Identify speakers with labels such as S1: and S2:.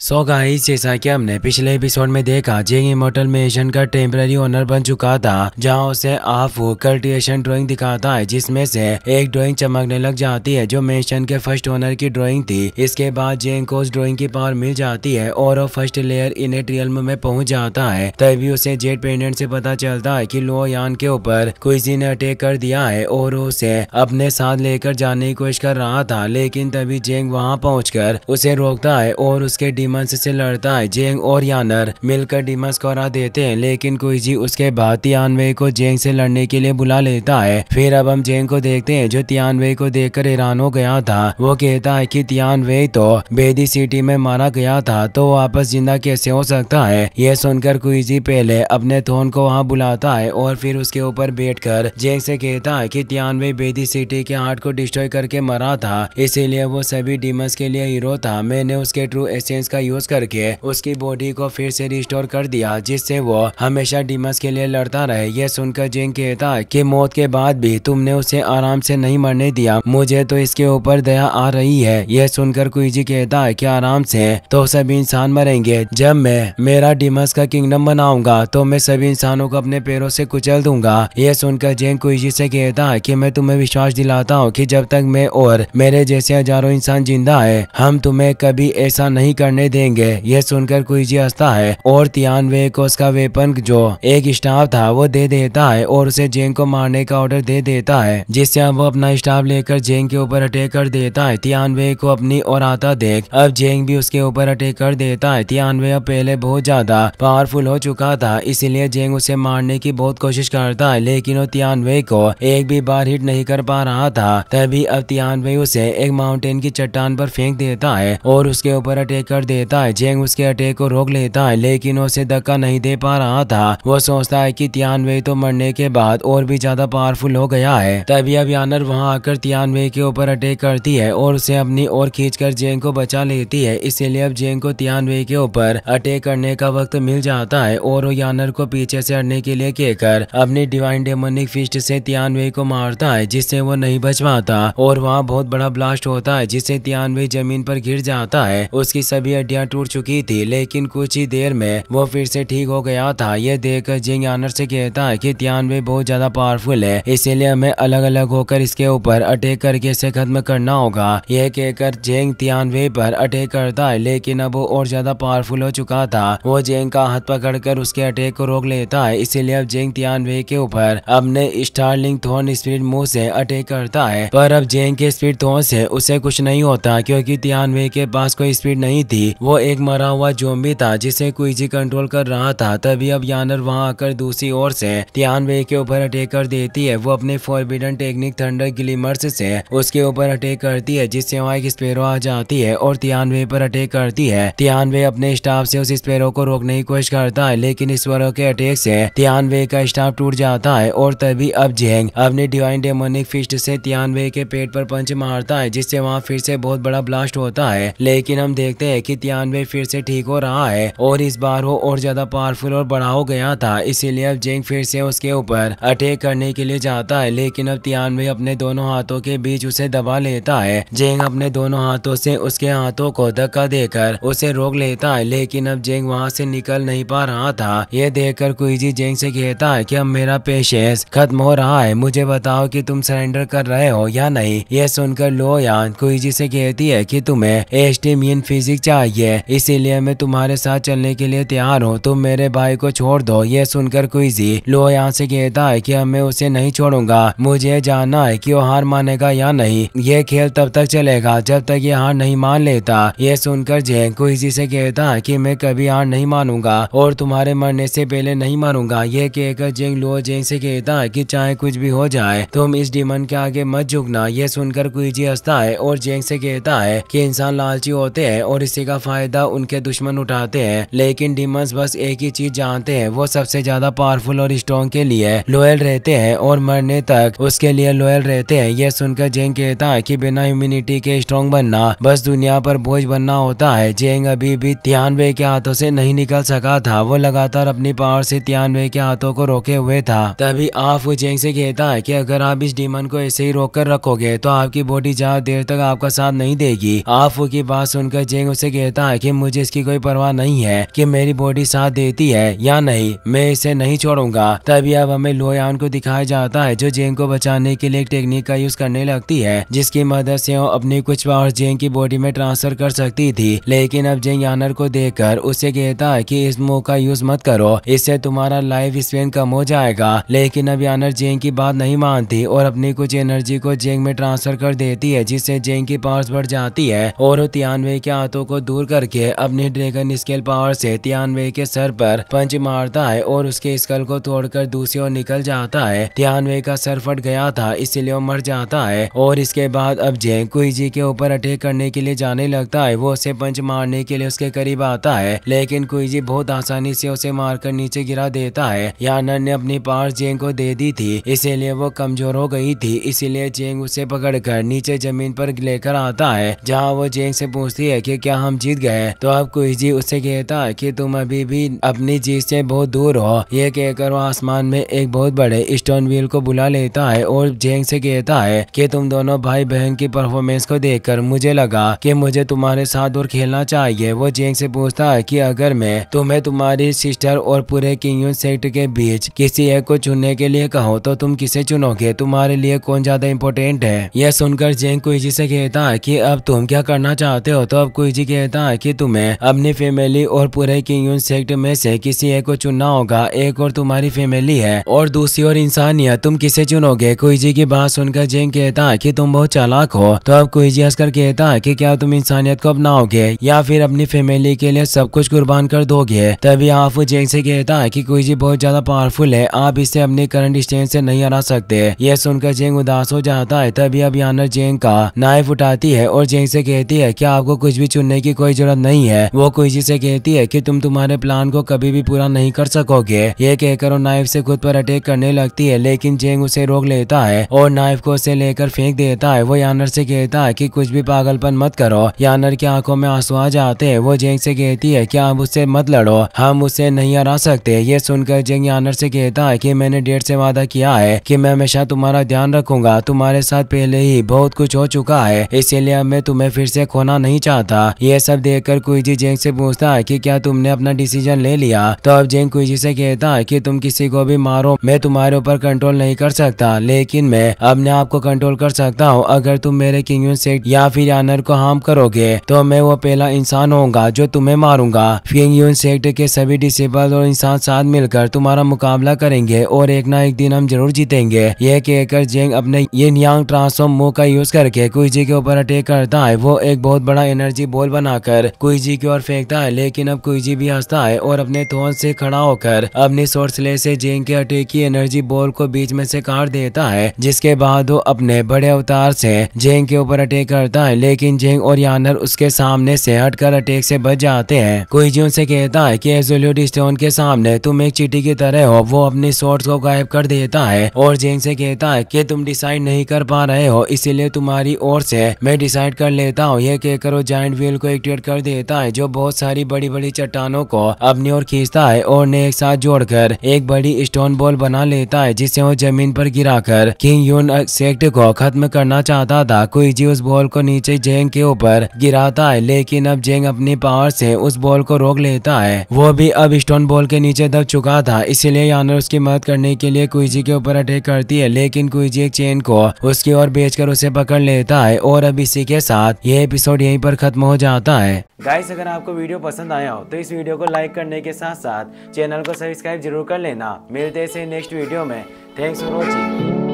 S1: सो so guys जैसा कि हमने पिछले एपिसोड में देखा जिंग इमोटल मिशन का टेम्पररी ओनर बन चुका था जहां उसे आप कल्टिवेशन ड्राइंग दिखाता है जिसमें से एक ड्राइंग चमकने लग जाती है जो मेशन के फर्स्ट ओनर की ड्राइंग थी इसके बाद जिंग को उस ड्राइंग की पावर मिल जाती है और वो फर्स्ट लेयर इनेट रियल्म में पहुंच जाता है तभी उसे जेट पेंडेंट से पता चलता है की लो यान के ऊपर किसी ने अटैक कर दिया है और उसे अपने साथ लेकर जाने की कोशिश कर रहा था लेकिन तभी जेंग वहाँ पहुँच उसे रोकता है और उसके डिमंस से लड़ता है जेंग और यानर मिलकर डिमंस को हरा देते हैं लेकिन कुइजी उसके बाद तियानवे को जेंग से लड़ने के लिए बुला लेता है फिर अब हम जेंग को देखते हैं जो तियानवे को देखकर हैरान हो गया था वो कहता है कि तियानवे तो बेदी सिटी में मारा गया था तो वापस जिंदा कैसे हो सकता है यह सुनकर कुइजी पहले अपने थोन को वहाँ बुलाता है और फिर उसके ऊपर कर जेंग से कहता है की तियानवे बेदी सिटी के हार्ट को डिस्ट्रॉय करके मरा था इसीलिए वो सभी डिमस के लिए हीरो था मैंने उसके ट्रू एसेंस का का यूज करके उसकी बॉडी को फिर से रिस्टोर कर दिया जिससे वो हमेशा डिमस के लिए लड़ता रहे ये सुनकर जिंग कहता कि मौत के बाद भी तुमने उसे आराम से नहीं मरने दिया मुझे तो इसके ऊपर दया आ रही है यह सुनकर कुईजी कहता है की आराम से तो सभी इंसान मरेंगे जब मैं मेरा डिमस का किंगडम बनाऊंगा तो मैं सभी इंसानों को अपने पैरों से कुचल दूंगा यह सुनकर जेंग कुईजी से कहता है कि मैं तुम्हें विश्वास दिलाता हूँ कि जब तक मैं और मेरे जैसे हजारों इंसान जिंदा है हम तुम्हें कभी ऐसा नहीं करने दिखाई देंगे यह सुनकर कुइजी हंसता है और तियानवे को उसका वेपन जो एक स्टाफ था वो दे देता है और उसे जेंग को मारने का ऑर्डर दे देता है जिससे वो अपना स्टाफ लेकर जेंग के ऊपर अटैक कर देता है तियानवे को अपनी और आता देख अब जेंग भी उसके ऊपर अटैक कर देता है तियानवे अब पहले बहुत ज्यादा पावरफुल हो चुका था इसीलिए जेंग उसे मारने की बहुत कोशिश करता है लेकिन वो तियानवे को एक भी बार हिट नहीं कर पा रहा था तभी अब तियानवे उसे एक माउंटेन की चट्टान पर फेंक देता है और उसके ऊपर अटैक कर देता लेता है जेंग उसके अटैक को रोक लेता है लेकिन उसे धक्का नहीं दे पा रहा था वो सोचता है कि तियानवे तो मरने के बाद और भी ज्यादा पावरफुल हो गया है तभी अब यानर वहाँ आकर तियानवे के ऊपर अटैक करती है और उसे अपनी ओर कर जेंग को बचा लेती है इसीलिए अब जेंग को तियानवे के ऊपर अटैक करने का वक्त मिल जाता है और वो यानर को पीछे से हटने के लिए कहकर अपनी डिवाइन डेमोनिक फिस्ट से तियानवे को मारता है जिससे वो नहीं बच पाता और वहाँ बहुत बड़ा ब्लास्ट होता है जिससे तियानवे जमीन पर गिर जाता है उसकी सभी हड्डियां टूट चुकी थी लेकिन कुछ ही देर में वो फिर से ठीक हो गया था ये देख जिंग आनर से कहता है कि भी बहुत ज्यादा पावरफुल है इसीलिए हमें अलग अलग होकर इसके ऊपर अटैक करके इसे खत्म करना होगा यह कहकर जेंग तियानवे पर अटैक करता है लेकिन अब वो और ज्यादा पावरफुल हो चुका था वो जेंग का हाथ पकड़कर उसके अटैक को रोक लेता है इसीलिए अब जेंग तियानवे के ऊपर अपने स्टारलिंग थोन स्पीड मुंह से अटैक करता है पर अब जेंग के स्पीड थोन से उसे कुछ नहीं होता क्योंकि तियानवे के पास कोई स्पीड नहीं थी वो एक मरा हुआ जोम्बी था जिसे कुइजी कंट्रोल कर रहा था तभी अब यानर वहाँ आकर दूसरी ओर से तियानवे के ऊपर अटैक कर देती है वो अपने फॉरबिडन टेक्निक थंडर ग्लिमर्स से उसके ऊपर अटैक करती है जिससे वहाँ एक स्पेरो आ जाती है और तियानवे पर अटैक करती है तियानवे अपने स्टाफ से उस स्पेरो को रोकने की कोशिश करता है लेकिन स्पेरो के अटैक से तियानवे का स्टाफ टूट जाता है और तभी अब जेंग अपने डिवाइन डेमोनिक फिस्ट से तियानवे के पेट पर पंच मारता है जिससे वहाँ फिर से बहुत बड़ा ब्लास्ट होता है लेकिन हम देखते हैं कि इक्यानवे फिर से ठीक हो रहा है और इस बार वो और ज्यादा पावरफुल और बड़ा हो गया था इसीलिए अब जेंग फिर से उसके ऊपर अटैक करने के लिए जाता है लेकिन अब तियानवे अपने दोनों हाथों के बीच उसे दबा लेता है जेंग अपने दोनों हाथों से उसके हाथों को धक्का देकर उसे रोक लेता है लेकिन अब जेंग वहाँ से निकल नहीं पा रहा था यह देखकर कुइजी जेंग से कहता है कि अब मेरा पेशेंस खत्म हो रहा है मुझे बताओ कि तुम सरेंडर कर रहे हो या नहीं यह सुनकर लोयान यान से कहती है कि तुम्हें एस्टीमियन फिजिक चाहिए आई है इसीलिए मैं तुम्हारे साथ चलने के लिए तैयार हूँ तुम मेरे भाई को छोड़ दो ये सुनकर क्विजी लो यहाँ से कहता है कि अब मैं उसे नहीं छोड़ूंगा मुझे जानना है कि वो हार मानेगा या नहीं ये खेल तब तक चलेगा जब तक ये हार नहीं मान लेता ये सुनकर जैन क्विजी से कहता है कि मैं कभी हार नहीं मानूंगा और तुम्हारे मरने से पहले नहीं मारूंगा ये कहकर जेंग लो जेंग से कहता है की चाहे कुछ भी हो जाए तुम इस डिमन के आगे मत झुकना यह सुनकर क्विजी हंसता है और जेंग से कहता है की इंसान लालची होते हैं और इसी का फायदा उनके दुश्मन उठाते हैं लेकिन डिमंस बस एक ही चीज जानते हैं वो सबसे ज्यादा पावरफुल और स्ट्रॉन्ग के लिए लॉयल रहते हैं और मरने तक उसके लिए लॉयल रहते हैं ये सुनकर जेंग कहता है कि बिना इम्यूनिटी के स्ट्रॉन्ग बनना बस दुनिया पर बोझ बनना होता है जेंग अभी भी तियानवे के हाथों से नहीं निकल सका था वो लगातार अपनी पावर से तियानवे के हाथों को रोके हुए था तभी वो जेंग से कहता है की अगर आप इस डिमन को ऐसे ही रोक कर रखोगे तो आपकी बॉडी ज्यादा देर तक आपका साथ नहीं देगी आप की बात सुनकर जेंग उसे कहता देता है कि मुझे इसकी कोई परवाह नहीं है कि मेरी बॉडी साथ देती है या नहीं मैं इसे नहीं छोड़ूंगा तभी अब हमें लोयान को दिखाया जाता है जो जेंग को बचाने के लिए एक टेक्निक का यूज करने लगती है जिसकी मदद से वो अपनी कुछ पावर जेंग की बॉडी में ट्रांसफर कर सकती थी लेकिन अब जेंग यानर को देखकर उसे कहता है की इस मुंह का यूज मत करो इससे तुम्हारा लाइफ स्पेन कम हो जाएगा लेकिन अब यानर जेंग की बात नहीं मानती और अपनी कुछ एनर्जी को जेंग में ट्रांसफर कर देती है जिससे जेंग की पावर्स बढ़ जाती है और तियानवे के हाथों को दूर दूर करके अपने ड्रैगन स्केल पावर से तियानवे के सर पर पंच मारता है और उसके स्कल को तोड़कर दूसरी ओर निकल जाता है तियानवे का सर फट गया था इसलिए वो मर जाता है और इसके बाद अब जय कुईजी के ऊपर अटैक करने के लिए जाने लगता है वो उसे पंच मारने के लिए उसके करीब आता है लेकिन कुईजी बहुत आसानी से उसे मारकर नीचे गिरा देता है यानन ने अपनी पावर जेंग को दे दी थी इसीलिए वो कमजोर हो गई थी इसीलिए जेंग उसे पकड़कर नीचे जमीन पर लेकर आता है जहाँ वो जेंग से पूछती है की क्या हम जीत गए तो अब कुछ जी उससे कहता कि तुम अभी भी अपनी जीत से बहुत दूर हो यह कहकर वह आसमान में एक बहुत बड़े स्टोन व्हील को बुला लेता है और जेंग से कहता है कि तुम दोनों भाई बहन की परफॉर्मेंस को देखकर मुझे लगा कि मुझे तुम्हारे साथ और खेलना चाहिए वो जेंग से पूछता है कि अगर मैं तुम्हें तुम्हारी सिस्टर और पूरे किंग सेक्ट के बीच किसी एक को चुनने के लिए कहो तो तुम किसे चुनोगे तुम्हारे लिए कौन ज्यादा इम्पोर्टेंट है यह सुनकर जेंग कुजी से कहता है की अब तुम क्या करना चाहते हो तो अब कुछ कहता चाहता है कि तुम्हें अपनी फैमिली और पूरे यून सेक्ट में से किसी एक को चुनना होगा एक और तुम्हारी फैमिली है और दूसरी और इंसानियत तुम किसे चुनोगे जी की बात सुनकर जेंग कहता है की तुम बहुत चालाक हो तो अब जी हंसकर कहता है की क्या तुम इंसानियत को अपनाओगे या फिर अपनी फैमिली के लिए सब कुछ कुर्बान कर दोगे तभी आप जेंग से कहता है कोई जी बहुत ज्यादा पावरफुल है आप इसे अपने करंट स्टेज से नहीं हरा सकते यह सुनकर जेंग उदास हो जाता है तभी अब यानर जेंग का नाइफ उठाती है और जेंग से कहती है की आपको कुछ भी चुनने की कोई कोई जरूरत नहीं है वो कुछ से कहती है कि तुम तुम्हारे प्लान को कभी भी पूरा नहीं कर सकोगे ये कहकर वो नाइफ से खुद पर अटैक करने लगती है लेकिन जेंग उसे रोक लेता है और नाइफ को उसे लेकर फेंक देता है वो यानर से कहता है की कुछ भी पागलपन मत करो यानर की आंखों में आंसू आ जाते हैं वो जेंग से कहती है की आप उससे मत लड़ो हम उसे नहीं हरा सकते ये सुनकर जेंग यानर से कहता है कि मैंने डेट से वादा किया है कि मैं हमेशा तुम्हारा ध्यान रखूंगा तुम्हारे साथ पहले ही बहुत कुछ हो चुका है इसीलिए मैं तुम्हें फिर से खोना नहीं चाहता ये सब जवाब देकर कुइजी जेंग से पूछता है कि क्या तुमने अपना डिसीजन ले लिया तो अब जेंग कुइजी से कहता है कि तुम किसी को भी मारो मैं तुम्हारे ऊपर कंट्रोल नहीं कर सकता लेकिन मैं अपने आप को कंट्रोल कर सकता हूँ अगर तुम मेरे किंग सेट या फिर यानर को हार्म करोगे तो मैं वो पहला इंसान होगा जो तुम्हें मारूंगा किंग यून सेक्ट के सभी डिसेबल और इंसान साथ मिलकर तुम्हारा मुकाबला करेंगे और एक ना एक दिन हम जरूर जीतेंगे यह कहकर जेंग अपने ये न्यांग ट्रांसफॉर्म मुंह का यूज करके जी के ऊपर अटैक करता है वो एक बहुत बड़ा एनर्जी बॉल बना जाकर कुइजी की ओर फेंकता है लेकिन अब कुइजी भी हंसता है और अपने थोन से खड़ा होकर अपने सोर्सले से जेंग के अटे की एनर्जी बॉल को बीच में से काट देता है जिसके बाद वो अपने बड़े अवतार से जेंग के ऊपर अटैक करता है लेकिन जेंग और यानर उसके सामने से हटकर अटैक से बच जाते हैं कुईजी उनसे कहता है की एजोल्यूट स्टोन के सामने तुम एक चिटी की तरह हो वो अपने सोर्स को गायब कर देता है और जेंग से कहता है की तुम डिसाइड नहीं कर पा रहे हो इसीलिए तुम्हारी ओर से मैं डिसाइड कर लेता हूँ ये कहकर वो जॉइंट व्हील को एक रोटेट कर देता है जो बहुत सारी बड़ी बड़ी चट्टानों को अपनी ओर खींचता है और उन्हें एक साथ जोड़कर एक बड़ी स्टोन बॉल बना लेता है जिसे वो जमीन पर गिराकर किंग यून सेक्ट को खत्म करना चाहता था कुजी उस बॉल को नीचे जेंग के ऊपर गिराता है लेकिन अब जेंग अपनी पावर से उस बॉल को रोक लेता है वो भी अब स्टोन बॉल के नीचे दब चुका था इसीलिए यानर उसकी मदद करने के लिए कुजी के ऊपर अटैक करती है लेकिन कुजी एक चेन को उसकी ओर बेचकर उसे पकड़ लेता है और अब इसी के साथ ये एपिसोड यहीं पर खत्म हो जाता है रहा है गाइस अगर आपको वीडियो पसंद आया हो तो इस वीडियो को लाइक करने के साथ साथ चैनल को सब्सक्राइब जरूर कर लेना मिलते हैं नेक्स्ट वीडियो में थैंक्स फॉर वॉचिंग